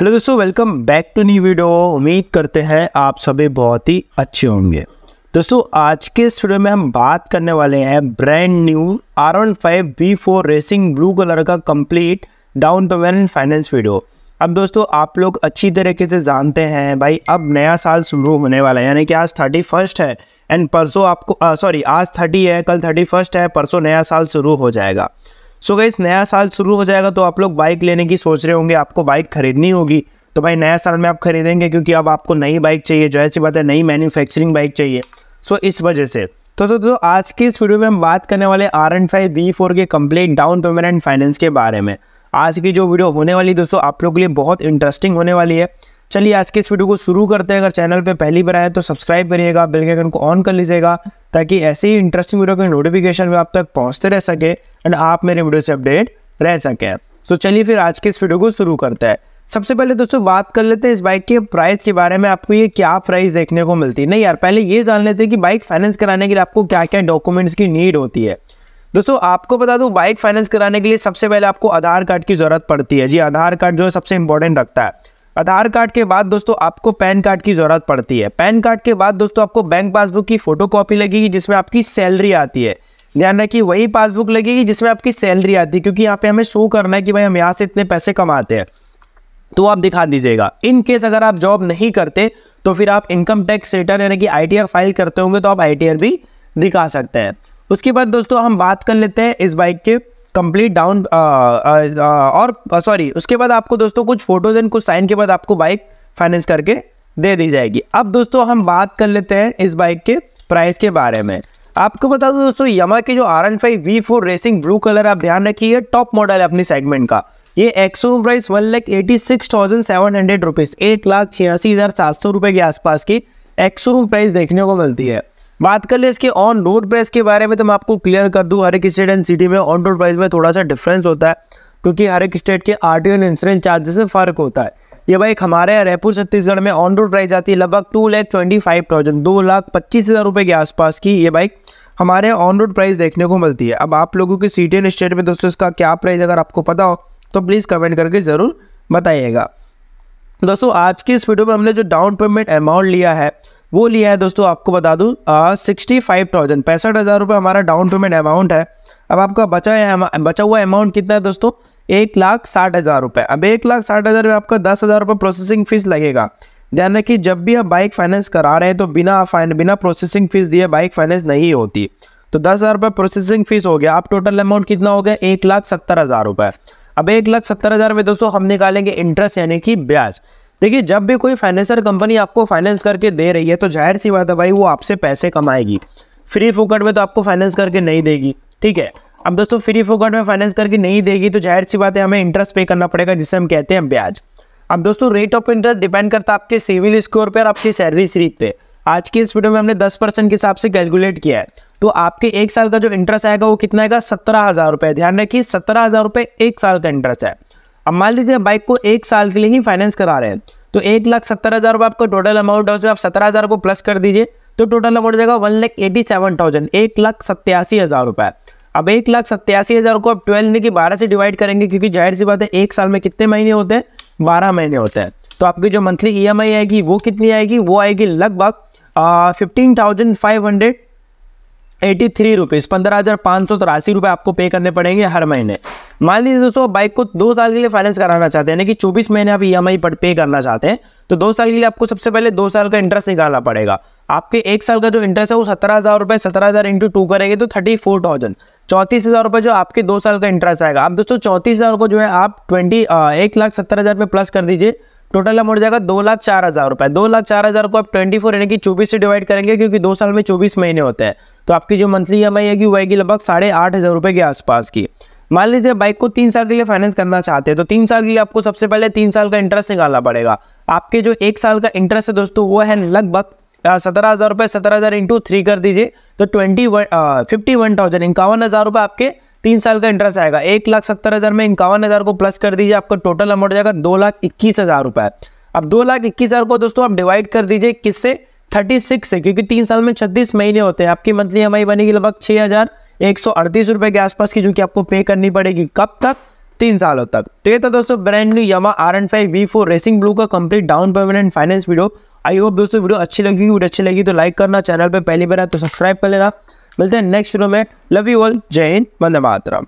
hello दोस्तों welcome back to new video उम्मीद करते हैं आप सभी बहुत ही अच्छे होंगे दोस्तों आज के इस वीडियो में हम बात करने वाले हैं brand new R one five B four racing blue colour का complete down payment finance video अब दोस्तों आप लोग अच्छी तरीके से जानते हैं भाई अब नया साल शुरू होने वाला है यानी कि आज थर्टी फर्स्ट है एंड परसों आपको सॉरी आज थर्टी है कल थर्टी फर्स्ट है परसों नया साल शुरू हो जाएगा सो गई नया साल शुरू हो जाएगा तो आप लोग बाइक लेने की सोच रहे होंगे आपको बाइक खरीदनी होगी तो भाई नया साल में आप खरीदेंगे क्योंकि अब आपको नई बाइक चाहिए जो ऐसी बात है नई मैन्युफैक्चरिंग बाइक चाहिए सो so, इस वजह से तो तो, तो आज की इस वीडियो में हम बात करने वाले R and five B four के complete down payment and finance के बारे में आज की जो वीडियो होने वाली दोस्तों आप लोग के लिए बहुत इंटरेस्टिंग होने वाली है चलिए आज के इस वीडियो को शुरू करते हैं अगर चैनल पे पहली बार आए तो सब्सक्राइब करिएगा बेल के आइकन को ऑन कर लीजिएगा ताकि ऐसे ही इंटरेस्टिंग वीडियो के नोटिफिकेशन में आप तक पहुंचते रह सके एंड आप मेरे वीडियो से अपडेट रह सकें तो चलिए फिर आज के इस वीडियो को शुरू करते हैं सबसे पहले दोस्तों बात कर लेते हैं इस बाइक के प्राइस के बारे में आपको ये क्या प्राइस देखने को मिलती है नहीं यार पहले ये जान लेते हैं कि बाइक फाइनेंस कराने के लिए आपको क्या क्या डॉक्यूमेंट्स की नीड होती है दोस्तों आपको बता दूं बाइक फाइनेंस कराने के लिए सबसे पहले आपको आधार कार्ड की ज़रूरत पड़ती है जी आधार कार्ड जो है सबसे इंपॉर्टेंट रखता है आधार कार्ड के बाद दोस्तों आपको पैन कार्ड की जरूरत पड़ती है पैन कार्ड के बाद दोस्तों आपको बैंक पासबुक की फोटो लगेगी जिसमें आपकी सैलरी आती है ध्यान रखिए वही पासबुक लगेगी जिसमें आपकी सैलरी आती है क्योंकि यहाँ पे हमें शो करना है कि भाई हम यहाँ से इतने पैसे कमाते हैं तो आप दिखा दीजिएगा इन केस अगर आप जॉब नहीं करते तो फिर आप इनकम टैक्स रिटर्न यानी कि आई फाइल करते होंगे तो आप आई भी दिखा सकते हैं उसके बाद दोस्तों हम बात कर लेते हैं इस बाइक के complete down uh, uh, uh, और सॉरी उसके बाद आपको दोस्तों कुछ फोटोज एंड कुछ साइन के बाद आपको बाइक फाइनेंस करके दे दी जाएगी अब दोस्तों हम बात कर लेते हैं इस बाइक के प्राइस के बारे में आपको बता दूं दोस्तों यमा के जो R N five V four racing blue colour आप ध्यान रखिए टॉप मॉडल है अपनी सेगमेंट का ये ex price one lakh eighty six thousand seven hundred rupees एक लाख छियासी हज़ार सात सौ रुपये के आसपास की एक्सो प्राइस देखने को मिलती है बात कर ले इसके ऑन रोड प्राइस के बारे में तो मैं आपको क्लियर कर दूँ हर एक स्टेट एंड सिटी में ऑन रोड प्राइस में थोड़ा सा डिफरेंस होता है क्योंकि हर एक स्टेट के आर टी इंश्योरेंस चार्जेस से फ़र्क होता है ये बाइक हमारे यहाँ रायपुर छत्तीसगढ़ में ऑन रोड प्राइस आती है लगभग two lakh twenty five thousand दो लाख पच्चीस हज़ार रुपये के आसपास की ये बाइक हमारे ऑन रोड प्राइस देखने को मिलती है अब आप लोगों की सिटी एंड स्टेट में दोस्तों इसका क्या प्राइस अगर आपको पता हो तो प्लीज़ कमेंट करके ज़रूर बताइएगा दोस्तों आज की इस वीडियो में हमने जो डाउन पेमेंट अमाउंट लिया है वो लिया है दोस्तों आपको बता दूँ सिक्सटी फाइव थाउजेंड पैंसठ हज़ार रुपये हमारा डाउन पेमेंट अमाउंट है अब आपका बचा है बचा हुआ अमाउंट कितना है दोस्तों एक लाख साठ हज़ार रुपये अब एक लाख साठ हज़ार में आपका दस हज़ार रुपये प्रोसेसिंग फ़ीस लगेगा ध्यान रखिए जब भी आप बाइक फाइनेंस करा रहे हैं तो बिना फाइन बिना प्रोसेसिंग फ़ीस दिए बाइक फाइनेंस नहीं होती तो दस हज़ार रुपये प्रोसेसिंग फ़ीस हो गया आप टोटल अमाउंट कितना हो गया एक लाख सत्तर हज़ार रुपये अब एक लाख सत्तर हज़ार में दोस्तों हम निकालेंगे इंटरेस्ट यानी कि ब्याज देखिए जब भी कोई फाइनेंसर कंपनी आपको फाइनेंस करके दे रही है तो जाहिर सी बात है भाई वो आपसे पैसे कमाएगी फ्री फोकट में तो आपको फाइनेंस करके नहीं देगी ठीक है अब दोस्तों फ्री फोकट में फाइनेंस करके नहीं देगी तो जाहिर सी बात है हमें इंटरेस्ट पे करना पड़ेगा जिसे हम कहते हैं ब्याज अब दोस्तों रेट ऑफ इंटरेस्ट डिपेंड करता है आपके सिविल स्कोर पर आपकी सैलरी स्लिप पे आज की इस वीडियो में हमने दस परसेंट के हिसाब से कैलकुलेट किया है तो आपके एक साल का जो इंटरेस्ट आएगा वो कितना आएगा सत्रह हज़ार रुपये ध्यान रखिए सत्रह हज़ार रुपये एक साल का इंटरेस्ट है अब मान लीजिए बाइक को एक साल के लिए ही फाइनेंस करा रहे हैं तो एक लाख सत्तर हज़ार रुपये आपका टोटल अमाउंट है उसमें आप सत्रह हज़ार को प्लस कर दीजिए तो टोटल अमाउंट हो जाएगा one lakh eighty seven thousand एक लाख सत्तासी हज़ार रुपये अब एक लाख सत्तासी हज़ार को आप ट्वेल्व नहीं कि बारह से डिवाइड करेंगे क्योंकि जाहिर सी बात है एक साल में कितने महीने होते हैं बारह महीने होते हैं तो आपकी जो मंथली ई एम आई आएगी वो कितनी आएगी वो आएगी लगभग fifteen thousand five hundred eighty three rupees पंद्रह हज़ार पाँच सौ तिरासी रुपये आपको पे करने पड़ेंगे हर महीने मान लीजिए दोस्तों बाइक को दो साल के लिए फाइनेंस कराना चाहते हैं यानी कि चौबीस महीने आप ई एम आई पर पे करना चाहते हैं तो दो साल के लिए आपको सबसे पहले दो साल का इंटरेस्ट निकालना पड़ेगा आपके एक साल का जो इंटरेस्ट है वो सत्रह हज़ार रुपये सत्रह हज़ार इंटू टू करेंगे तो थर्टी फोर थाउजेंड चौंतीस हज़ार रुपये जो आपके दो साल का इंटरेस्ट आएगा आप दोस्तों चौंतीस हज़ार को जो है आप ट्वेंटी एक लाख सत्तर हज़ार रुपये प्लस कर दीजिए टोटल अमाउंट जाएगा दो लाख चार हज़ार रुपये दो लाख चार हज़ार को आप ट्वेंटी फोर यानी कि चौबीस से डिवाइड करेंगे क्योंकि दो साल में चौबीस महीने होते हैं तो आपकी जो मंथली ई एम आई है वह आएगी लगभग साढ़े आठ हज़ार रुपये के आसपास की मान लीजिए बाइक को तीन साल के लिए फाइनेंस करना चाहते हैं तो तीन साल के लिए आपको सबसे पहले तीन साल का इंटरेस्ट निकालना पड़ेगा आपके जो एक साल का इंटरेस्ट है दोस्तों वो है लगभग सत्रह हज़ार रुपये सत्रह हज़ार इंटू थ्री कर दीजिए तो twenty one fifty one thousand इक्यावन हज़ार रुपये आपके तीन साल का इंटरेस्ट आएगा एक लाख सत्तर हज़ार में इक्यावन हज़ार को प्लस कर दीजिए आपका टोटल अमाउंट जाएगा दो लाख इक्कीस हज़ार रुपये अब दो लाख इक्कीस हज़ार को दोस्तों आप डिवाइड कर दीजिए किससे थर्टी सिक्स से क्योंकि तीन साल में छत्तीस महीने होते हैं आपकी मंथली हमारी बनेगी लगभग छः हज़ार एक सौ के आसपास की जो कि आपको पे करनी पड़ेगी कब तक तीन सालों तक तो ये था दोस्तों brand new Yamaha R and five V four racing blue का complete down payment finance video I hope दोस्तों वीडियो अच्छी लगी वीडियो अच्छी लगी तो लाइक करना चैनल पर पहली बार तो सब्सक्राइब कर लेना मिलते हैं नेक्स्ट वीडियो में लव यू ऑल जय हिंद वंदे मातरम